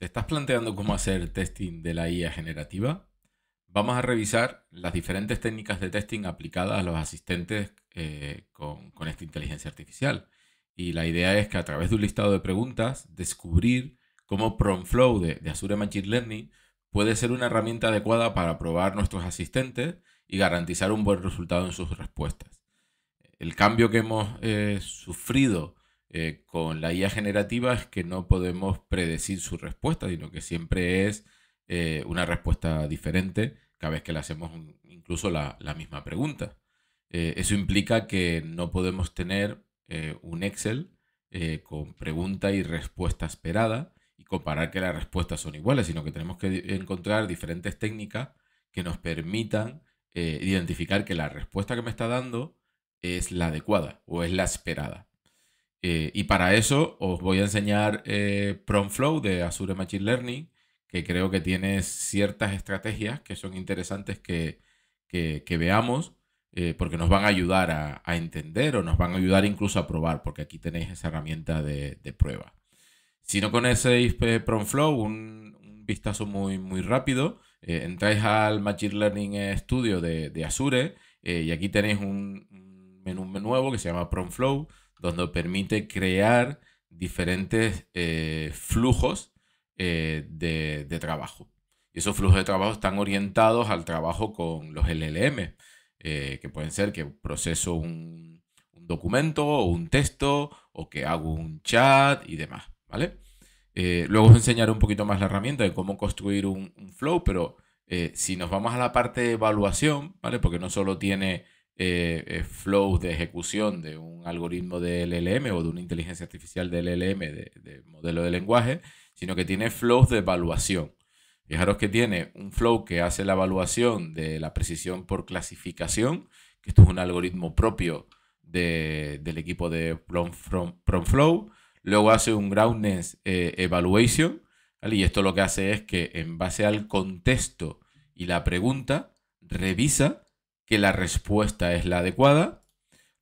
¿Te estás planteando cómo hacer testing de la IA generativa? Vamos a revisar las diferentes técnicas de testing aplicadas a los asistentes eh, con, esta inteligencia artificial. Y la idea es que a través de un listado de preguntas, descubrir cómo PromFlow de, Azure Machine Learning puede ser una herramienta adecuada para probar nuestros asistentes y garantizar un buen resultado en sus respuestas. El cambio que hemos eh, sufrido eh, con la IA generativa es que no podemos predecir su respuesta, sino que siempre es eh, una respuesta diferente cada vez que le hacemos incluso la, misma pregunta. Eh, eso implica que no podemos tener un Excel con pregunta y respuesta esperada y comparar que las respuestas son iguales, sino que tenemos que encontrar diferentes técnicas que nos permitan identificar que la respuesta que me está dando es la adecuada o es la esperada. Eh, y para eso os voy a enseñar eh, PromFlow de Azure Machine Learning, que creo que tiene ciertas estrategias que son interesantes que, veamos, eh, porque nos van a ayudar a, entender o nos van a ayudar incluso a probar, porque aquí tenéis esa herramienta de, prueba. Si no conocéis PromFlow, eh, un, un, vistazo muy, muy rápido, entráis al Machine Learning Studio de, Azure y aquí tenéis un, un menú nuevo que se llama PromFlow donde permite crear diferentes eh, flujos eh, de, trabajo. Y esos flujos de trabajo están orientados al trabajo con los LLM, eh, que pueden ser que proceso un, documento o un texto o que hago un chat y demás, ¿vale? luego os enseñaré un poquito más la herramienta de cómo construir un, un flow, pero si nos vamos a la parte de evaluación, ¿vale? Porque no solo tiene eh, eh, flows de ejecución de un algoritmo de LLM o de una inteligencia artificial de LLM, de, modelo de lenguaje, sino que tiene flows de evaluación. Fijaros que tiene un flow que hace la evaluación de la precisión por clasificación, que esto es un algoritmo propio del equipo de PromFlow. Luego hace un groundness eh, evaluation, y esto lo que hace es que en base al contexto y la pregunta, revisa que la respuesta es la adecuada.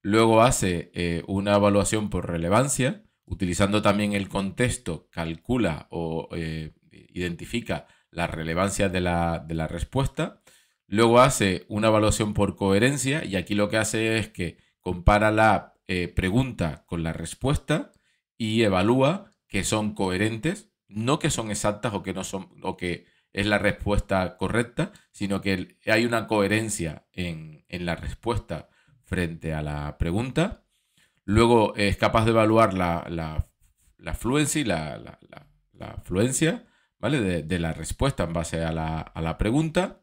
Luego hace eh, una evaluación por relevancia, utilizando también el contexto, calcula o eh, identifica la relevancia de la, respuesta. Luego hace una evaluación por coherencia y aquí lo que hace es que compara la eh, pregunta con la respuesta y evalúa que son coherentes, no que son exactas o que no son o que es la respuesta correcta, sino que hay una coherencia en, la respuesta frente a la pregunta. Luego es capaz de evaluar la, la, y la, la, fluencia ¿vale? de, la respuesta en base a la, pregunta.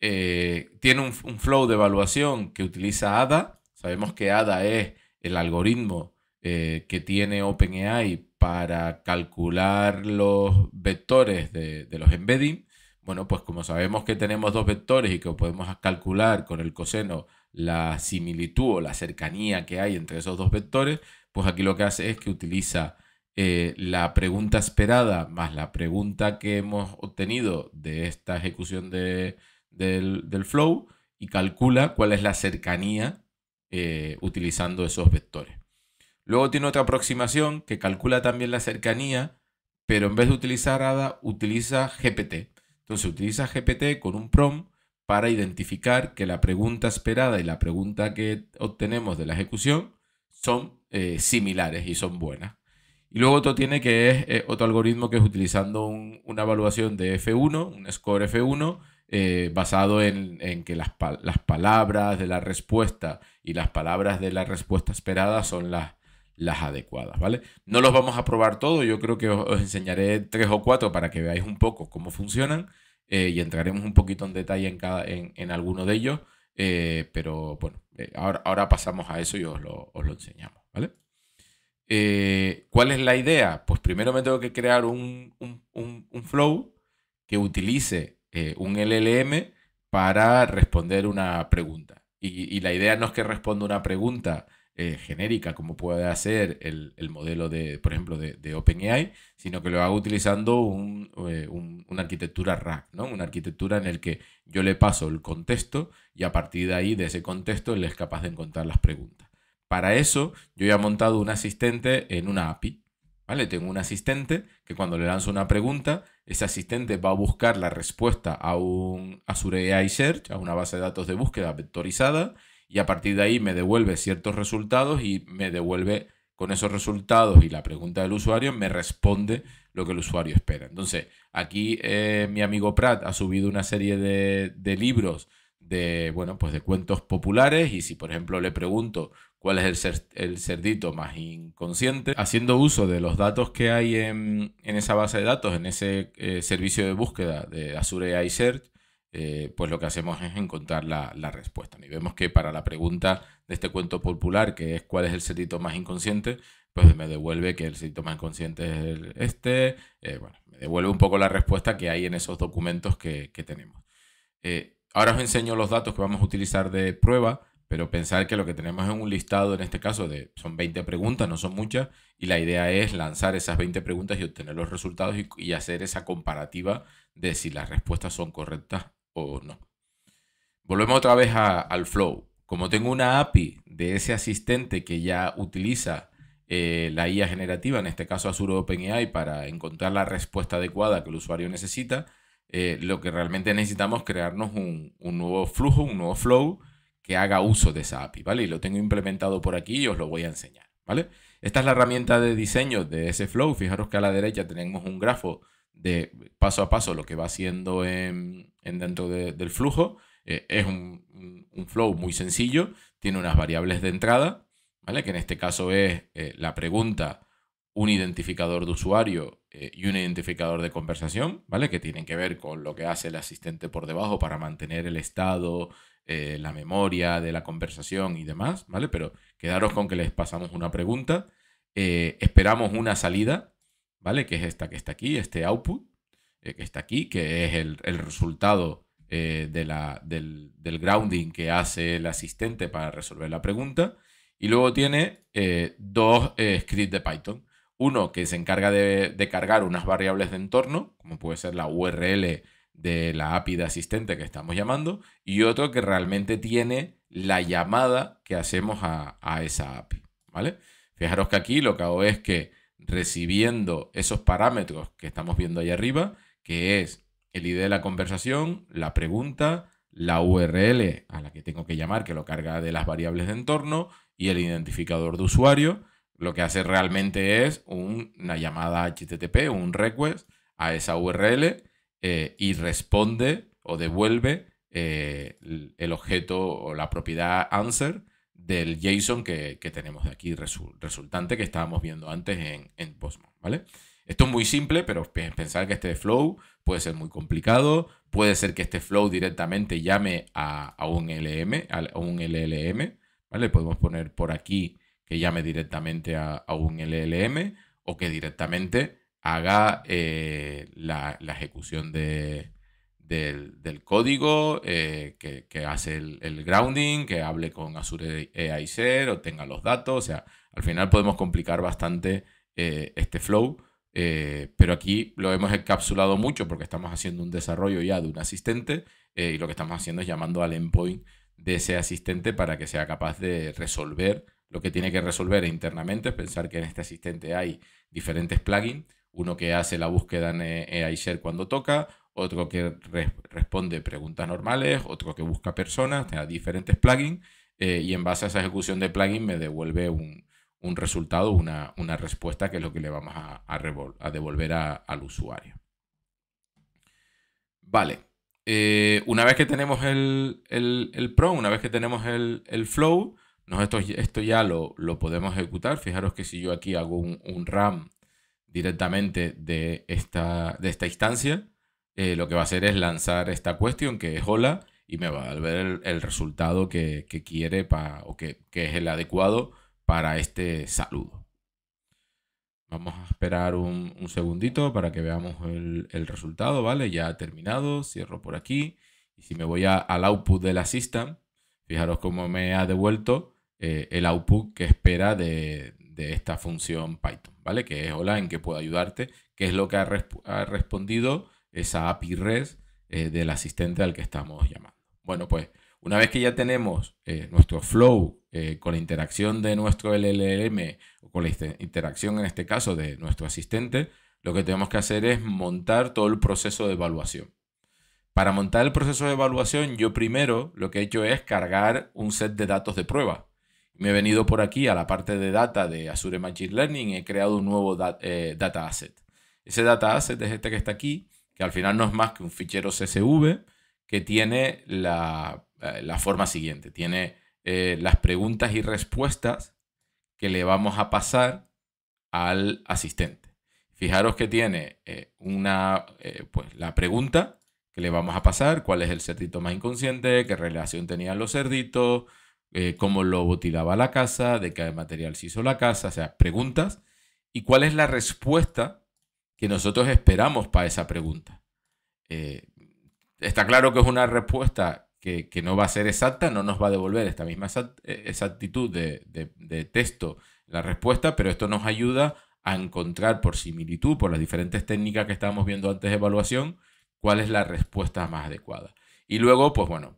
Eh, tiene un, flow de evaluación que utiliza ADA. Sabemos que ADA es el algoritmo eh, que tiene OpenAI para calcular los vectores de, los embeddings. bueno, pues como sabemos que tenemos dos vectores y que podemos calcular con el coseno la similitud o la cercanía que hay entre esos dos vectores, pues aquí lo que hace es que utiliza eh, la pregunta esperada más la pregunta que hemos obtenido de esta ejecución del, flow y calcula cuál es la cercanía eh, utilizando esos vectores. Luego tiene otra aproximación que calcula también la cercanía, pero en vez de utilizar ADA, utiliza GPT. Entonces utiliza GPT con un PROM para identificar que la pregunta esperada y la pregunta que obtenemos de la ejecución son eh, similares y son buenas. Y luego otro tiene que es eh, otro algoritmo que es utilizando una evaluación de F1, un score F1, eh, basado en, que las, las, palabras de la respuesta y las palabras de la respuesta esperada son las, las adecuadas, ¿vale? No los vamos a probar todos, yo creo que os, enseñaré tres o cuatro para que veáis un poco cómo funcionan eh, y entraremos un poquito en detalle en, cada, en, alguno de ellos, eh, pero bueno, eh, ahora, ahora, pasamos a eso y os lo, enseñamos, ¿vale? ¿Cuál es la idea? Pues primero me tengo que crear un, flow que utilice un LLM para responder una pregunta. y la idea no es que responda una pregunta eh, genérica como puede hacer el, modelo de, por ejemplo, de, OpenAI, sino que lo hago utilizando eh, una arquitectura RAC, ¿no? Una arquitectura en la que yo le paso el contexto y a partir de ahí, de ese contexto, él es capaz de encontrar las preguntas. Para eso, yo ya he montado un asistente en una API. ¿Vale? Tengo un asistente que cuando le lanzo una pregunta, ese asistente va a buscar la respuesta a un Azure AI Search, a una base de datos de búsqueda vectorizada, y a partir de ahí me devuelve ciertos resultados y me devuelve con esos resultados y la pregunta del usuario me responde lo que el usuario espera. Entonces, aquí eh, mi amigo Pratt ha subido una serie de, libros de, bueno, pues de cuentos populares y si por ejemplo le pregunto cuál es el, cerdito más inconsciente, haciendo uso de los datos que hay en, esa base de datos, en ese eh, servicio de búsqueda de Azure AI Search, eh, pues lo que hacemos es encontrar la, respuesta. Y vemos que para la pregunta de este cuento popular, que es cuál es el cetito más inconsciente, pues me devuelve que el cetito más inconsciente es este, eh, bueno, me devuelve un poco la respuesta que hay en esos documentos que, tenemos. Eh, ahora os enseño los datos que vamos a utilizar de prueba, pero pensar que lo que tenemos es un listado, en este caso, de son 20 preguntas, no son muchas, y la idea es lanzar esas 20 preguntas y obtener los resultados y hacer esa comparativa de si las respuestas son correctas o no. Volvemos otra vez al flow. Como tengo una API de ese asistente que ya utiliza eh, la IA generativa, en este caso Azure OpenAI, para encontrar la respuesta adecuada que el usuario necesita, eh, lo que realmente necesitamos es crearnos un, nuevo flujo, un nuevo flow que haga uso de esa API, ¿vale? Y lo tengo implementado por aquí y os lo voy a enseñar, ¿vale? Esta es la herramienta de diseño de ese flow. Fijaros que a la derecha tenemos un grafo de paso a paso lo que va haciendo en, dentro del flujo. Eh, es un, flow muy sencillo, tiene unas variables de entrada, ¿vale? que en este caso es eh, la pregunta, un identificador de usuario eh, y un identificador de conversación, ¿vale? que tienen que ver con lo que hace el asistente por debajo para mantener el estado, la memoria de la conversación y demás, ¿vale? pero quedaros con que les pasamos una pregunta, esperamos una salida, ¿vale? Que es esta que está aquí, este output, eh, que está aquí, que es el, resultado eh, de la, del, del, grounding que hace el asistente para resolver la pregunta. Y luego tiene eh, dos scripts de Python. Uno que se encarga de, cargar unas variables de entorno, como puede ser la URL de la API de asistente que estamos llamando, y otro que realmente tiene la llamada que hacemos a, a esa API. ¿Vale? Fijaros que aquí lo que hago es que recibiendo esos parámetros que estamos viendo ahí arriba, que es el ID de la conversación, la pregunta, la URL a la que tengo que llamar, que lo carga de las variables de entorno, y el identificador de usuario. Lo que hace realmente es una llamada HTTP, un request a esa URL eh, y responde o devuelve eh, el objeto o la propiedad answer del JSON que, tenemos de aquí resultante que estábamos viendo antes en, en Postman, ¿vale? Esto es muy simple, pero pensar que este flow puede ser muy complicado, puede ser que este flow directamente llame a, un LM, a un LLM, ¿vale? Podemos poner por aquí que llame directamente a, un LLM o que directamente haga eh, la, ejecución de, del, código, eh, que, hace el, grounding, que hable con Azure o tenga los datos. O sea, al final podemos complicar bastante eh, este flow, eh, pero aquí lo hemos encapsulado mucho porque estamos haciendo un desarrollo ya de un asistente y lo que estamos haciendo es llamando al endpoint de ese asistente para que sea capaz de resolver lo que tiene que resolver internamente. Es pensar que en este asistente hay diferentes plugins, uno que hace la búsqueda en EICER cuando toca, otro que responde preguntas normales, otro que busca personas, diferentes plugins eh, y en base a esa ejecución de plugin me devuelve un, resultado, una, respuesta que es lo que le vamos a, a, devolver al usuario. Vale, eh, una vez que tenemos el, el, una vez que tenemos el, el flow, esto ya lo, podemos ejecutar. Fijaros que si yo aquí hago un, un RAM directamente de esta, de esta instancia, eh, lo que va a hacer es lanzar esta cuestión que es hola y me va a ver el, resultado que, quiere o que, es el adecuado para este saludo. Vamos a esperar un, segundito para que veamos el, resultado, ¿vale? Ya ha terminado, cierro por aquí. Y si me voy al output de la system, fijaros cómo me ha devuelto eh, el output que espera de, esta función Python, ¿vale? Que es hola, en qué puedo ayudarte, qué es lo que ha, ha respondido esa API REST eh, del asistente al que estamos llamando. Bueno, pues una vez que ya tenemos eh, nuestro flow eh, con la interacción de nuestro LLM o con la interacción en este caso de nuestro asistente, lo que tenemos que hacer es montar todo el proceso de evaluación. Para montar el proceso de evaluación, yo primero lo que he hecho es cargar un set de datos de prueba. Me he venido por aquí a la parte de data de Azure Machine Learning y he creado un nuevo data asset. Ese data asset es este que está aquí que al final no es más que un fichero CSV que tiene eh, la, forma siguiente. Tiene eh, las preguntas y respuestas que le vamos a pasar al asistente. Fijaros que tiene eh, una, pues, la pregunta que le vamos a pasar, cuál es el cerdito más inconsciente, qué relación tenían los cerditos, cómo lo botilaba la casa, de qué material se hizo la casa, o sea, preguntas, y cuál es la respuesta que nosotros esperamos para esa pregunta. Eh, está claro que es una respuesta que, no va a ser exacta, no nos va a devolver esta misma exactitud eh, de, de, texto la respuesta, pero esto nos ayuda a encontrar por similitud, por las diferentes técnicas que estábamos viendo antes de evaluación, cuál es la respuesta más adecuada. Y luego, pues bueno,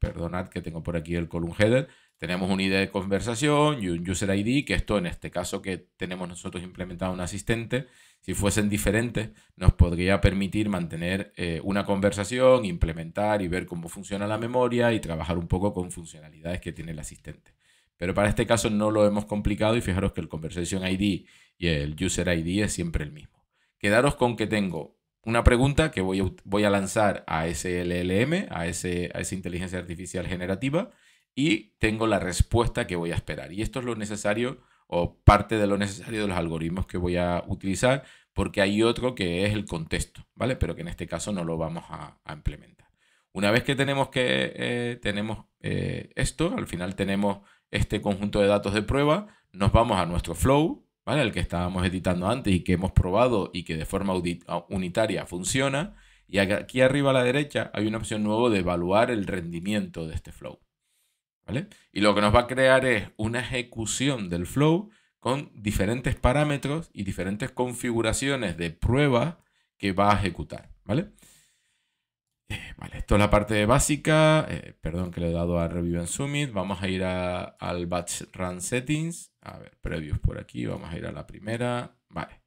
perdonad que tengo por aquí el column header, tenemos un ID de conversación y un user ID, que esto en este caso que tenemos nosotros implementado un asistente, si fuesen diferentes, nos podría permitir mantener eh, una conversación, implementar y ver cómo funciona la memoria y trabajar un poco con funcionalidades que tiene el asistente. Pero para este caso no lo hemos complicado y fijaros que el Conversation ID y el User ID es siempre el mismo. Quedaros con que tengo una pregunta que voy a, lanzar a ese LLM, a, ese, a esa inteligencia artificial generativa, y tengo la respuesta que voy a esperar. Y esto es lo necesario o parte de lo necesario de los algoritmos que voy a utilizar, porque hay otro que es el contexto, ¿vale? Pero que en este caso no lo vamos a, implementar. Una vez que tenemos, que, eh, tenemos eh, esto, al final tenemos este conjunto de datos de prueba, nos vamos a nuestro flow, ¿vale? El que estábamos editando antes y que hemos probado y que de forma unitaria funciona. Y aquí arriba a la derecha hay una opción nueva de evaluar el rendimiento de este flow. ¿vale? Y lo que nos va a crear es una ejecución del flow con diferentes parámetros y diferentes configuraciones de prueba que va a ejecutar, ¿vale? Eh, vale, esto es la parte básica, eh, perdón que le he dado a Review and Summit, vamos a ir al Batch Run Settings, a ver, previos por aquí, vamos a ir a la primera, vale.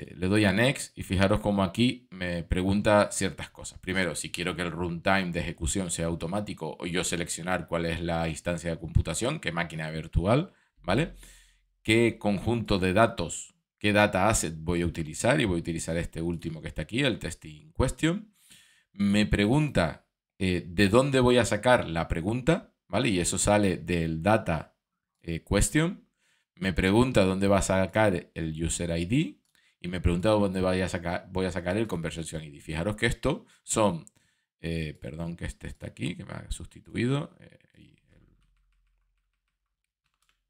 Eh, le doy a Next y fijaros cómo aquí me pregunta ciertas cosas. Primero, si quiero que el runtime de ejecución sea automático o yo seleccionar cuál es la instancia de computación, qué máquina virtual, ¿vale? ¿Qué conjunto de datos, qué data asset voy a utilizar? Y voy a utilizar este último que está aquí, el testing question. Me pregunta eh, de dónde voy a sacar la pregunta, ¿vale? Y eso sale del data eh, question. Me pregunta dónde va a sacar el user ID, y me he preguntado dónde a sacar, voy a sacar el conversation ID. Fijaros que esto son, eh, perdón que este está aquí, que me ha sustituido. Eh,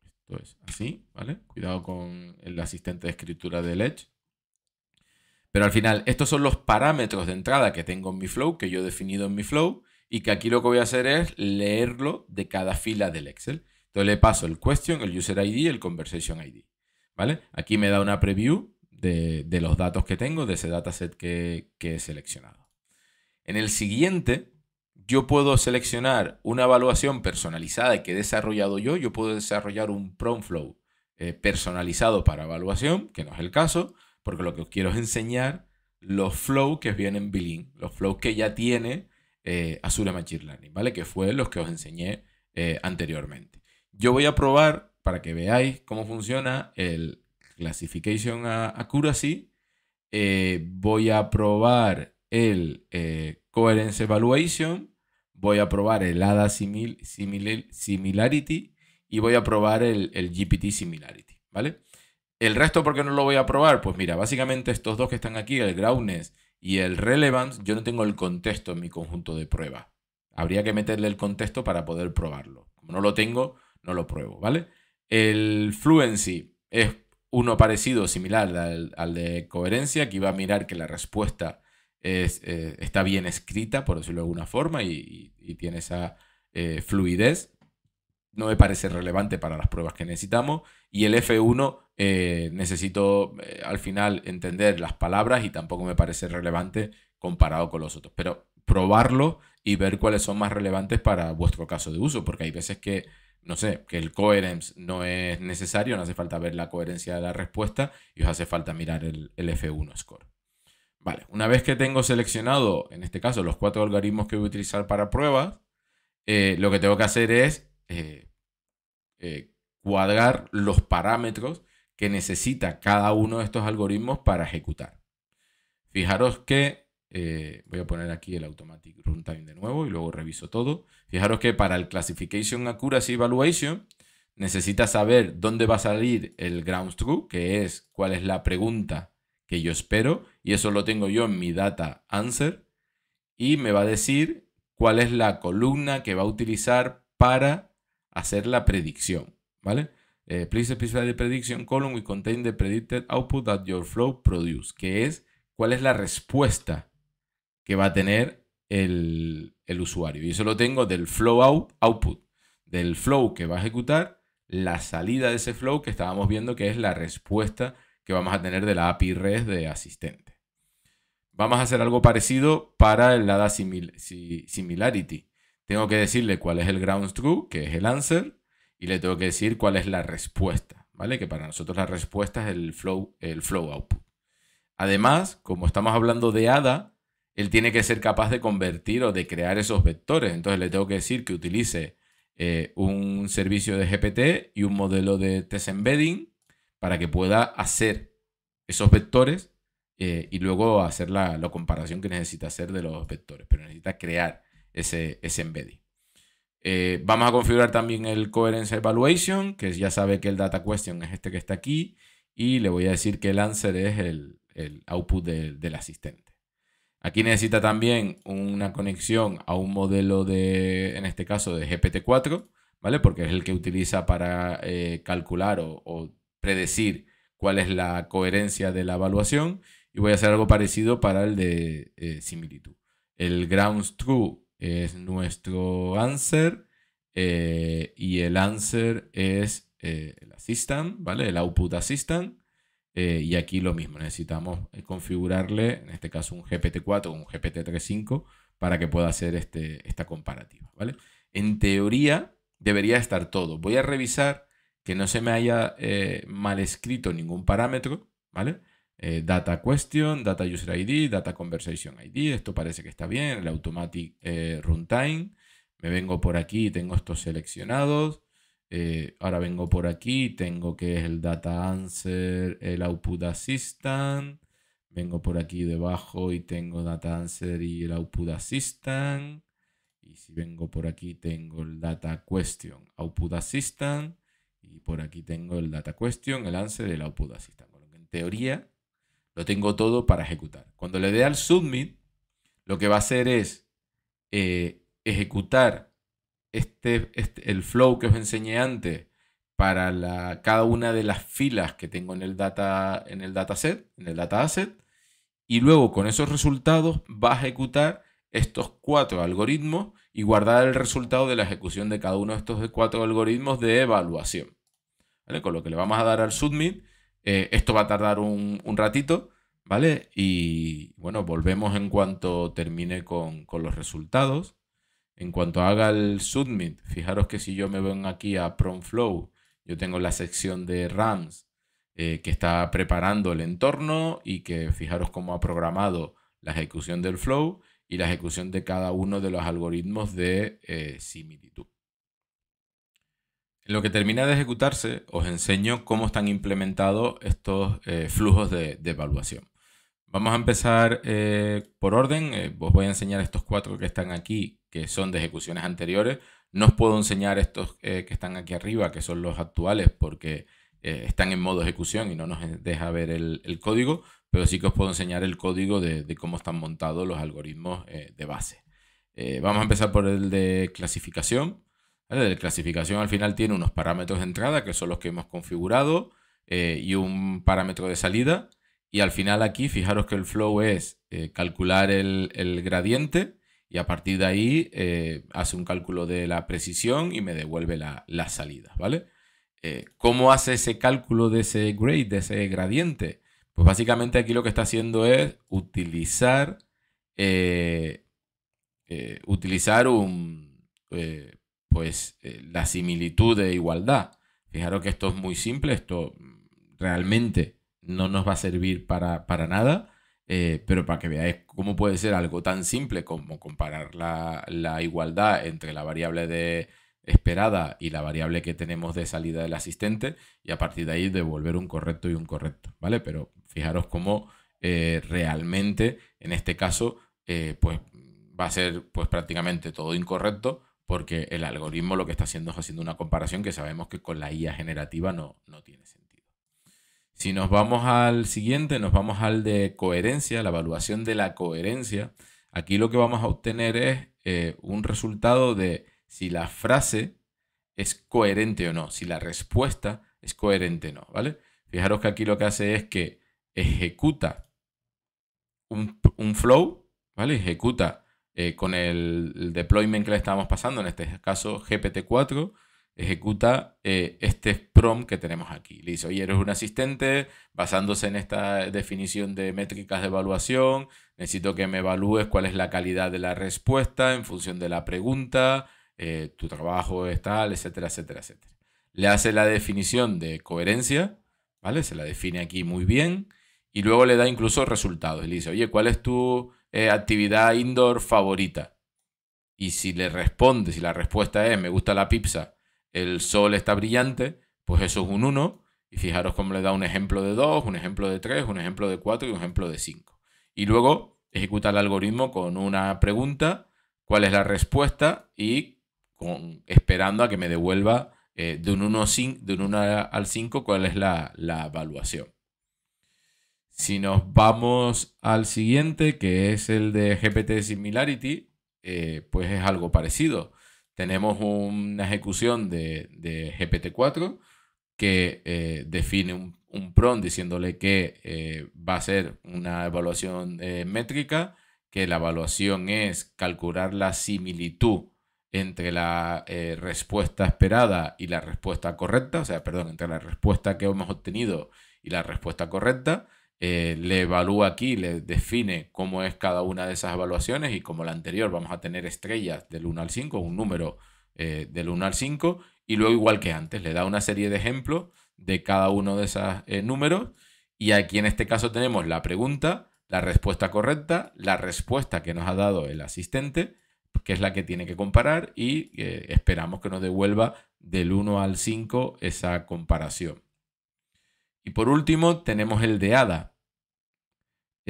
esto es así, ¿vale? Cuidado con el asistente de escritura del Edge. Pero al final, estos son los parámetros de entrada que tengo en mi flow, que yo he definido en mi flow, y que aquí lo que voy a hacer es leerlo de cada fila del Excel. Entonces le paso el question, el user ID, el conversation ID. ¿Vale? Aquí me da una preview de, los datos que tengo, de ese dataset que, que he seleccionado. En el siguiente, yo puedo seleccionar una evaluación personalizada que he desarrollado yo, yo puedo desarrollar un prompt flow eh, personalizado para evaluación, que no es el caso, porque lo que os quiero es enseñar los flows que os vienen Billing, los flows que ya tiene eh, Azure Machine Learning, ¿vale? Que fue los que os enseñé eh, anteriormente. Yo voy a probar, para que veáis cómo funciona, el, Classification Accuracy, eh, voy a probar el eh, Coherence Evaluation, voy a probar el ADA Similarity y voy a probar el, el, GPT Similarity, ¿vale? El resto, ¿por qué no lo voy a probar? Pues mira, básicamente estos dos que están aquí, el Groundness y el Relevance, yo no tengo el contexto en mi conjunto de pruebas. Habría que meterle el contexto para poder probarlo. Como no lo tengo, no lo pruebo, ¿vale? El Fluency es uno parecido, similar al, de coherencia, que iba a mirar que la respuesta eh, está bien escrita, por decirlo de alguna forma, y, tiene esa eh, fluidez. No me parece relevante para las pruebas que necesitamos. Y el F1 eh, necesito al final entender las palabras y tampoco me parece relevante comparado con los otros. Pero probarlo y ver cuáles son más relevantes para vuestro caso de uso, porque hay veces que no sé, que el coherence no es necesario, no hace falta ver la coherencia de la respuesta y os hace falta mirar el, F1 score. Vale, una vez que tengo seleccionado, en este caso, los cuatro algoritmos que voy a utilizar para pruebas, eh, lo que tengo que hacer es eh, eh, cuadrar los parámetros que necesita cada uno de estos algoritmos para ejecutar. Fijaros que eh, voy a poner aquí el automatic runtime de nuevo y luego reviso todo. Fijaros que para el classification accuracy evaluation necesita saber dónde va a salir el ground true, que es cuál es la pregunta que yo espero, y eso lo tengo yo en mi data answer, y me va a decir cuál es la columna que va a utilizar para hacer la predicción, ¿vale? Eh, please specify the prediction column we contain the predicted output that your flow produce, que es cuál es la respuesta que va a tener el, usuario. Y eso lo tengo del flow out, output, del flow que va a ejecutar, la salida de ese flow que estábamos viendo que es la respuesta que vamos a tener de la API REST de asistente. Vamos a hacer algo parecido para el Ada similarity. Tengo que decirle cuál es el ground true, que es el answer, y le tengo que decir cuál es la respuesta, ¿vale? Que para nosotros la respuesta es el flow, el flow output. Además, como estamos hablando de ADA, él tiene que ser capaz de convertir o de crear esos vectores. Entonces le tengo que decir que utilice eh, un servicio de GPT y un modelo de test embedding para que pueda hacer esos vectores eh, y luego hacer la, comparación que necesita hacer de los vectores, pero necesita crear ese, embedding. Eh, vamos a configurar también el Coherence Evaluation, que ya sabe que el Data Question es este que está aquí, y le voy a decir que el answer es el, output del asistente. Aquí necesita también una conexión a un modelo de, en este caso, de GPT-4, ¿vale? Porque es el que utiliza para eh, calcular o, predecir cuál es la coherencia de la evaluación. Y voy a hacer algo parecido para el de eh, similitud. El grounds true es nuestro answer eh, y el answer es el assistant, ¿vale? El output assistant. Eh, y aquí lo mismo, necesitamos eh, configurarle, en este caso un GPT-4 o un GPT-35, para que pueda hacer este, esta comparativa. ¿vale? En teoría debería estar todo. Voy a revisar que no se me haya eh, mal escrito ningún parámetro, ¿vale? data question, data user ID, data conversation ID, esto parece que está bien, el automatic runtime, me vengo por aquí, y tengo estos seleccionados, eh, ahora vengo por aquí, tengo que es el data answer, el output assistant. Vengo por aquí debajo y tengo data answer y el output assistant. Y si vengo por aquí tengo el data question, output assistant. Y por aquí tengo el data question, el answer y el output assistant. en teoría lo tengo todo para ejecutar. Cuando le dé al submit, lo que va a hacer es eh, ejecutar este, este, el flow que os enseñé antes para cada una de las filas que tengo en el, data, en el dataset, en el data y luego con esos resultados va a ejecutar estos cuatro algoritmos y guardar el resultado de la ejecución de cada uno de estos cuatro algoritmos de evaluación. Con lo que le vamos a dar al submit, eh, esto va a tardar un, ratito, ¿vale? Y bueno, volvemos en cuanto termine con los resultados. En cuanto haga el submit, fijaros que si yo me ven aquí a PromFlow, yo tengo la sección de RAMs eh, que está preparando el entorno y que fijaros cómo ha programado la ejecución del flow y la ejecución de cada uno de los algoritmos de eh, similitud. En lo que termina de ejecutarse, os enseño cómo están implementados estos eh, flujos de evaluación. Vamos a empezar eh, por orden. Eh, os voy a enseñar estos cuatro que están aquí, que son de ejecuciones anteriores. No os puedo enseñar estos eh, que están aquí arriba, que son los actuales, porque están en modo ejecución y no nos deja ver el, código, pero sí que os puedo enseñar el código de, cómo están montados los algoritmos de base. vamos a empezar por el de clasificación. El de clasificación al final tiene unos parámetros de entrada, que son los que hemos configurado, y un parámetro de salida y al final aquí, fijaros que el flow es eh, calcular el, gradiente y a partir de ahí eh, hace un cálculo de la precisión y me devuelve la, las salidas, ¿vale? Eh, ¿Cómo hace ese cálculo de ese grade, de ese gradiente? Pues básicamente aquí lo que está haciendo es utilizar, utilizar un, pues, la similitud de igualdad. Fijaros que esto es muy simple, esto realmente no nos va a servir para, nada, eh, pero para que veáis cómo puede ser algo tan simple como comparar la, igualdad entre la variable de esperada y la variable que tenemos de salida del asistente y a partir de ahí devolver un correcto y un correcto, ¿vale? Pero fijaros cómo eh, realmente en este caso eh, pues va a ser pues prácticamente todo incorrecto porque el algoritmo lo que está haciendo es haciendo una comparación que sabemos que con la IA generativa no, no tiene sentido. Si nos vamos al siguiente, nos vamos al de coherencia, la evaluación de la coherencia. Aquí lo que vamos a obtener es eh, un resultado de si la frase es coherente o no, si la respuesta es coherente o no, ¿vale? Fijaros que aquí lo que hace es que ejecuta un, flow, ¿vale? Ejecuta eh, con el, el deployment que le estábamos pasando, en este caso GPT-4, ejecuta eh, este prompt que tenemos aquí. Le dice, oye, eres un asistente, basándose en esta definición de métricas de evaluación, necesito que me evalúes cuál es la calidad de la respuesta en función de la pregunta, eh, tu trabajo es tal, etcétera, etcétera, etcétera. Le hace la definición de coherencia, ¿vale? Se la define aquí muy bien y luego le da incluso resultados. Le dice, oye, ¿cuál es tu eh, actividad indoor favorita? Y si le responde, si la respuesta es, me gusta la pizza, el sol está brillante, pues eso es un 1. Y fijaros cómo le da un ejemplo de 2, un ejemplo de 3, un ejemplo de 4 y un ejemplo de 5. Y luego ejecuta el algoritmo con una pregunta, cuál es la respuesta y con, esperando a que me devuelva eh, de, un 1 al 5 cuál es la, evaluación. Si nos vamos al siguiente, que es el de GPT Similarity, eh, pues es algo parecido tenemos una ejecución de, GPT-4 que eh, define un, un PROM diciéndole que eh, va a ser una evaluación eh, métrica, que la evaluación es calcular la similitud entre la respuesta esperada y la respuesta correcta, o sea, perdón, entre la respuesta que hemos obtenido y la respuesta correcta, eh, le evalúa aquí, le define cómo es cada una de esas evaluaciones y como la anterior vamos a tener estrellas del 1 al 5, un número eh, del 1 al 5 y luego igual que antes, le da una serie de ejemplos de cada uno de esos eh, números y aquí en este caso tenemos la pregunta, la respuesta correcta, la respuesta que nos ha dado el asistente, que es la que tiene que comparar y esperamos que nos devuelva del 1 al 5 esa comparación. Y por último tenemos el de ADA,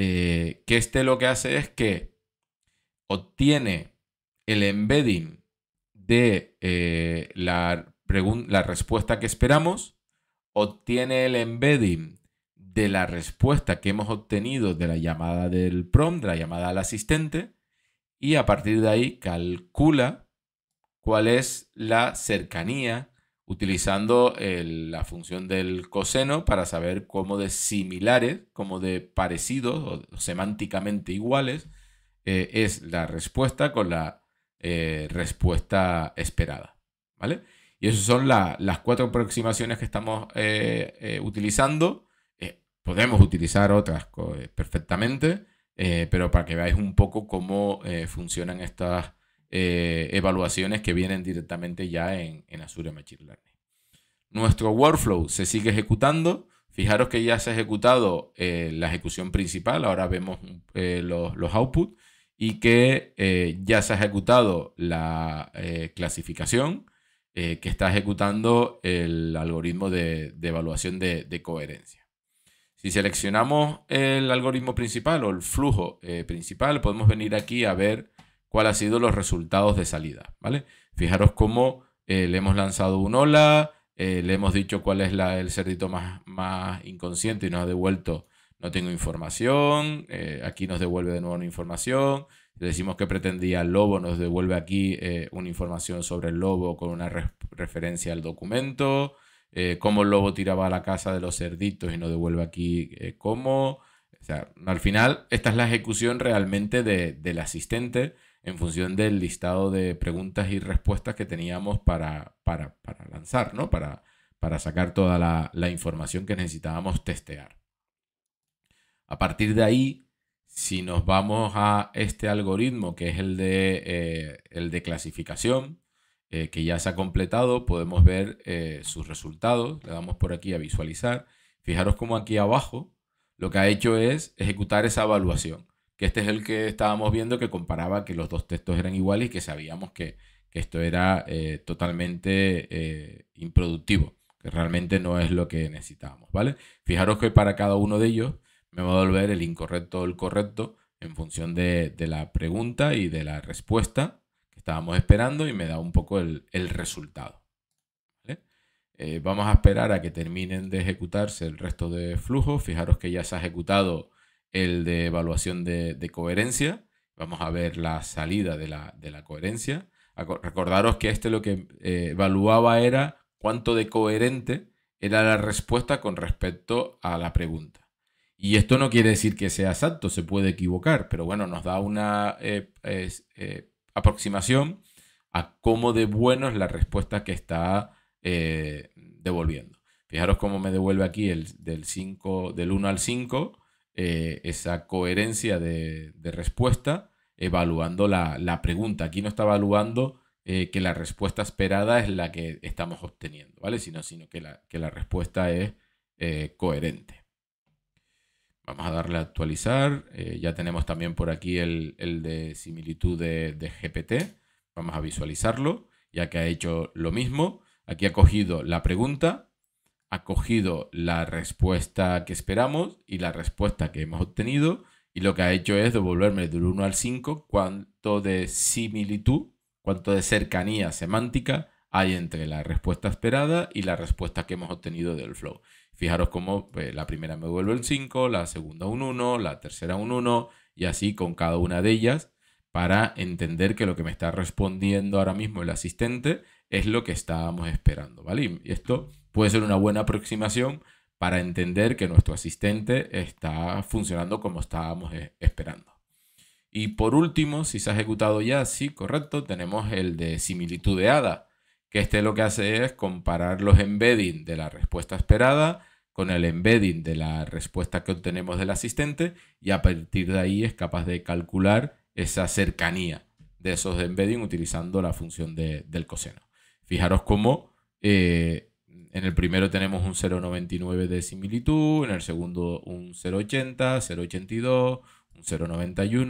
eh, que este lo que hace es que obtiene el embedding de eh, la, la respuesta que esperamos, obtiene el embedding de la respuesta que hemos obtenido de la llamada del prompt, de la llamada al asistente, y a partir de ahí calcula cuál es la cercanía utilizando la función del coseno para saber cómo de similares, como de parecidos o semánticamente iguales eh, es la respuesta con la eh, respuesta esperada. ¿Vale? Y esas son las cuatro aproximaciones que estamos eh, utilizando. podemos utilizar otras perfectamente, pero para que veáis un poco cómo funcionan estas eh, evaluaciones que vienen directamente ya en, Azure Machine Learning. Nuestro workflow se sigue ejecutando. Fijaros que ya se ha ejecutado eh, la ejecución principal, ahora vemos eh, los, outputs y que ya se ha ejecutado la clasificación que está ejecutando el algoritmo de, evaluación de, coherencia. Si seleccionamos el algoritmo principal o el flujo principal, podemos venir aquí a ver cuál ha sido los resultados de salida, ¿vale? Fijaros cómo eh, le hemos lanzado un hola, eh, le hemos dicho cuál es el cerdito más, más inconsciente y nos ha devuelto no tengo información, eh, aquí nos devuelve de nuevo una información, le decimos que pretendía el lobo, nos devuelve aquí una información sobre el lobo con una referencia al documento, cómo el lobo tiraba a la casa de los cerditos y nos devuelve aquí cómo. O sea, al final, esta es la ejecución realmente del asistente en función del listado de preguntas y respuestas que teníamos para, para lanzar, Para, para sacar toda la, información que necesitábamos testear. A partir de ahí, si nos vamos a este algoritmo que es el de, eh, el de clasificación, eh, que ya se ha completado, podemos ver eh, sus resultados. Le damos por aquí a visualizar. Fijaros cómo aquí abajo lo que ha hecho es ejecutar esa evaluación que este es el que estábamos viendo que comparaba que los dos textos eran iguales y que sabíamos que, esto era eh, totalmente eh, improductivo, que realmente no es lo que necesitábamos, ¿vale? Fijaros que para cada uno de ellos me va a volver el incorrecto o el correcto en función de, la pregunta y de la respuesta que estábamos esperando y me da un poco el, resultado. Eh, vamos a esperar a que terminen de ejecutarse el resto de flujos. Fijaros que ya se ha ejecutado el de evaluación de, coherencia. Vamos a ver la salida de la, coherencia. Recordaros que este lo que eh, evaluaba era cuánto de coherente era la respuesta con respecto a la pregunta. Y esto no quiere decir que sea exacto, se puede equivocar, pero bueno, nos da una eh, eh, aproximación a cómo de bueno es la respuesta que está devolviendo. Fijaros cómo me devuelve aquí el, del, 5, del 1 al 5 eh, esa coherencia de, respuesta evaluando la, pregunta. Aquí no está evaluando eh, que la respuesta esperada es la que estamos obteniendo, ¿vale? Sino, sino que, la, que la respuesta es eh, coherente. Vamos a darle a actualizar. ya tenemos también por aquí el, de similitud de GPT. Vamos a visualizarlo, ya que ha hecho lo mismo. Aquí ha cogido la pregunta, ha cogido la respuesta que esperamos y la respuesta que hemos obtenido y lo que ha hecho es devolverme del 1 al 5 cuánto de similitud, cuánto de cercanía semántica hay entre la respuesta esperada y la respuesta que hemos obtenido del flow. Fijaros cómo eh, la primera me devuelve el 5, la segunda un 1, la tercera un 1 y así con cada una de ellas para entender que lo que me está respondiendo ahora mismo el asistente es lo que estábamos esperando, ¿vale? Y esto puede ser una buena aproximación para entender que nuestro asistente está funcionando como estábamos e-, esperando. Y por último, si se ha ejecutado ya, sí, correcto, tenemos el de similitud de ADA, que este lo que hace es comparar los embeddings de la respuesta esperada con el embedding de la respuesta que obtenemos del asistente y a partir de ahí es capaz de calcular esa cercanía de esos embeddings utilizando la función del coseno. Fijaros cómo eh, en el primero tenemos un 0,99 de similitud, en el segundo un 0,80, 0,82, un 0,91,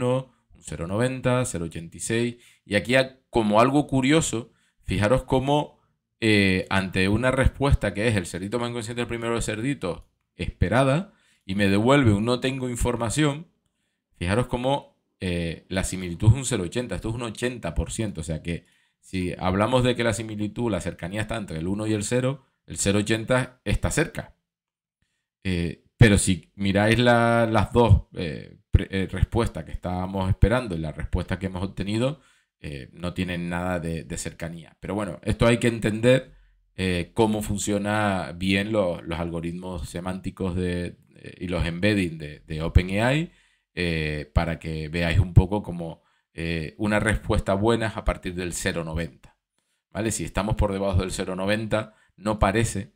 un 0,90, 0,86. Y aquí como algo curioso, fijaros cómo eh, ante una respuesta que es el cerdito más inconsciente del primero de cerdito, esperada, y me devuelve un no tengo información, fijaros cómo eh, la similitud es un 0,80, esto es un 80%, o sea que si hablamos de que la similitud, la cercanía está entre el 1 y el 0, el 0,80 está cerca. Eh, pero si miráis las dos eh, eh, respuestas que estábamos esperando y la respuesta que hemos obtenido, no tienen nada de, cercanía. Pero bueno, esto hay que entender cómo funciona bien los, algoritmos semánticos de, y los embeddings de, OpenAI para que veáis un poco como una respuesta buena a partir del 0,90. ¿Vale? Si estamos por debajo del 0,90, no parece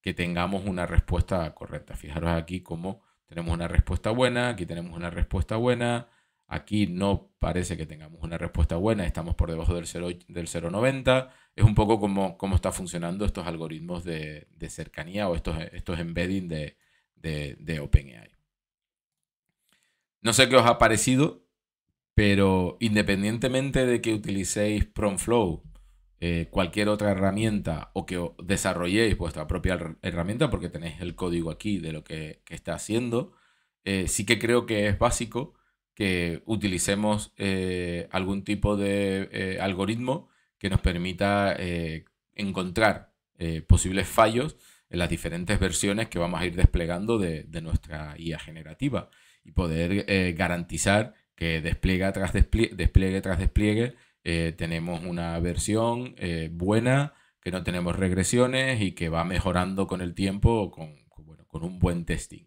que tengamos una respuesta correcta. Fijaros aquí cómo tenemos una respuesta buena, aquí tenemos una respuesta buena, aquí no parece que tengamos una respuesta buena, estamos por debajo del 0,90. Del es un poco como, cómo están funcionando estos algoritmos de, cercanía o estos, estos embedding de, de OpenAI. No sé qué os ha parecido, pero independientemente de que utilicéis PromFlow eh, cualquier otra herramienta o que desarrolléis vuestra propia herramienta, porque tenéis el código aquí de lo que, está haciendo, eh, sí que creo que es básico que utilicemos eh, algún tipo de algoritmo que nos permita encontrar posibles fallos en las diferentes versiones que vamos a ir desplegando de, de nuestra IA generativa y poder garantizar que despliegue tras despliegue, despliegue tras despliegue eh, tenemos una versión eh, buena, que no tenemos regresiones y que va mejorando con el tiempo con, un buen testing.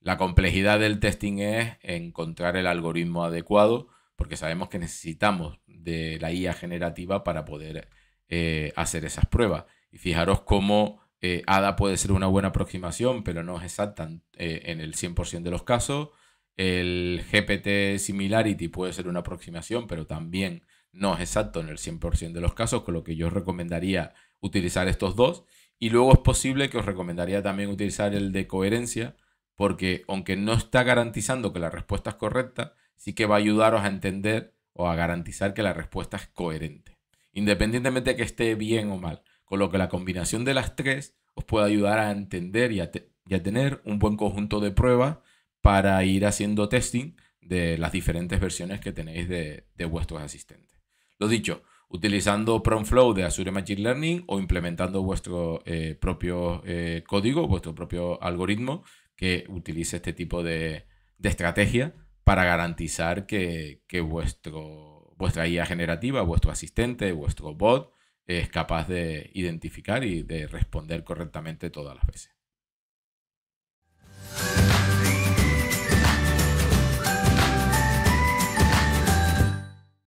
La complejidad del testing es encontrar el algoritmo adecuado, porque sabemos que necesitamos de la IA generativa para poder eh, hacer esas pruebas. Y fijaros cómo ADA puede ser una buena aproximación, pero no es exacta en el 100% de los casos. El GPT Similarity puede ser una aproximación, pero también no es exacto en el 100% de los casos, con lo que yo recomendaría utilizar estos dos. Y luego es posible que os recomendaría también utilizar el de coherencia, porque aunque no está garantizando que la respuesta es correcta, sí que va a ayudaros a entender o a garantizar que la respuesta es coherente, independientemente de que esté bien o mal. Con lo que la combinación de las tres os puede ayudar a entender y a, tener un buen conjunto de pruebas para ir haciendo testing de las diferentes versiones que tenéis de vuestros asistentes. Lo dicho, utilizando PromFlow de Azure Machine Learning o implementando vuestro eh, propio eh, código, vuestro propio algoritmo que utilice este tipo de, estrategia para garantizar que, vuestro, vuestra IA generativa, vuestro asistente, vuestro bot es capaz de identificar y de responder correctamente todas las veces.